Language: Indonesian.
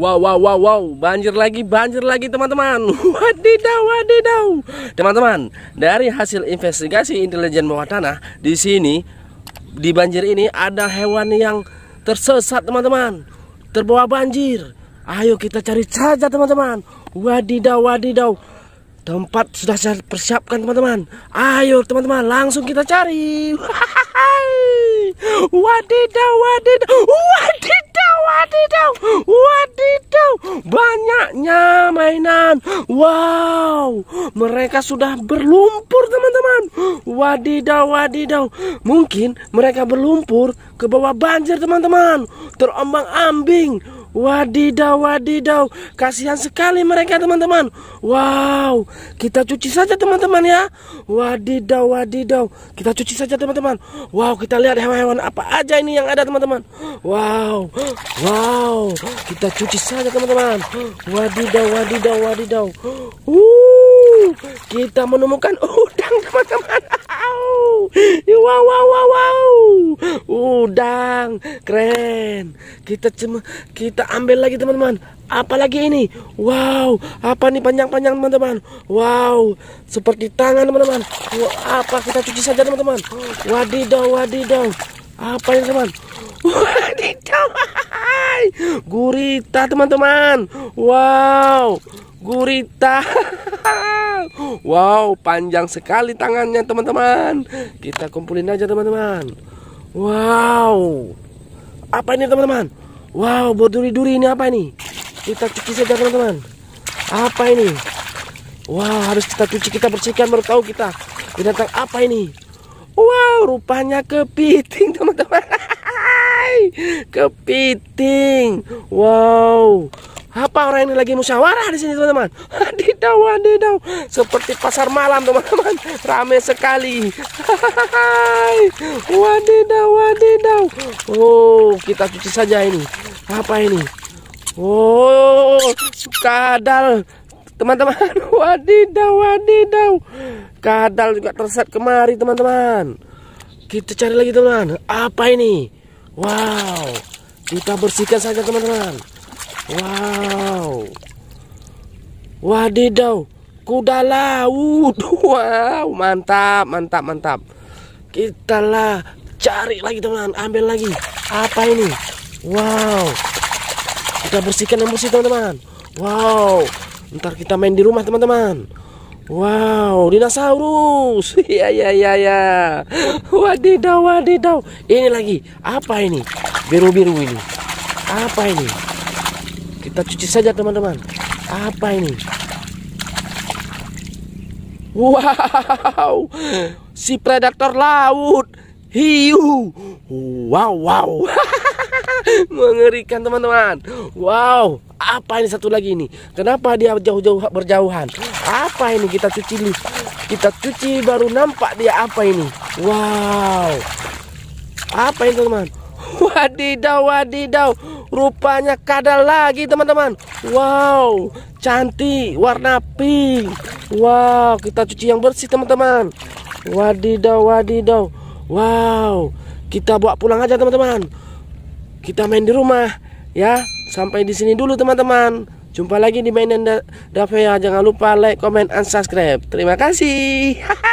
Wow, wow, wow, wow, banjir lagi, banjir lagi teman-teman. Wadidaw, wadidaw. Teman-teman, dari hasil investigasi intelijen bawah tanah, di sini, di banjir ini ada hewan yang tersesat teman-teman. Terbawa banjir. Ayo kita cari saja teman-teman. Wadidaw, wadidaw. Tempat sudah saya persiapkan teman-teman. Ayo teman-teman, langsung kita cari. Wadidaw, wadidaw, wadidaw, wadidaw banyaknya mainan. Wow, mereka sudah berlumpur teman-teman. Wadidaw, wadidaw. Mungkin mereka berlumpur ke bawah banjir teman-teman. Terombang ambing. Wadidaw, wadidaw. Kasihan sekali mereka teman-teman. Wow, kita cuci saja teman-teman ya. Wadidaw, wadidaw. Kita cuci saja teman-teman. Wow, kita lihat hewan-hewan apa aja ini yang ada teman-teman. Wow, wow. Kita cuci saja teman-teman. Wadidaw, wadidaw, wadidaw. Uh, kita menemukan udang teman-teman. wow wow wow wow udang keren kita cuma kita ambil lagi teman-teman apalagi ini wow apa nih panjang-panjang teman-teman wow seperti tangan teman-teman wow, apa kita cuci saja teman-teman wadidaw wadidaw apa ini teman wadidaw gurita teman-teman wow gurita Wow, panjang sekali tangannya teman-teman. Kita kumpulin aja teman-teman. Wow. Apa ini teman-teman? Wow, duri duri ini apa ini? Kita cuci saja teman-teman. Apa ini? Wow, harus kita cuci, kita bersihkan baru tahu kita. Binatang apa ini? Wow, rupanya kepiting teman-teman. kepiting. Wow apa orang ini lagi musyawarah di sini teman-teman wadidaw wadidaw seperti pasar malam teman-teman rame sekali wadidaw wadidaw oh kita cuci saja ini apa ini oh kadal teman-teman wadidaw wadidaw kadal juga terset kemari teman-teman kita cari lagi teman teman apa ini wow kita bersihkan saja teman-teman Wow. Wadidaw. Kuda laut. Wow, mantap, mantap, mantap. Kita lah cari lagi teman ambil lagi. Apa ini? Wow. Kita bersihkan yang bersih teman-teman. Wow. Ntar kita main di rumah teman-teman. Wow, dinosaurus. Iya, iya, iya, iya. Wadidaw, wadidaw. Ini lagi, apa ini? Biru-biru ini. Apa ini? Kita cuci saja teman-teman. Apa ini? Wow, si predator laut, hiu. Wow, wow. Mengerikan teman-teman. Wow, apa ini satu lagi ini? Kenapa dia jauh-jauh berjauhan? Apa ini kita cuci lift? Kita cuci baru nampak dia apa ini? Wow. Apa ini teman-teman? Wadidaw, wadidaw. Rupanya kadal lagi teman-teman Wow cantik warna pink Wow kita cuci yang bersih teman-teman Wadidaw wadidaw Wow kita bawa pulang aja teman-teman Kita main di rumah ya Sampai di sini dulu teman-teman Jumpa lagi di mainan Davea Jangan lupa like, comment, and subscribe Terima kasih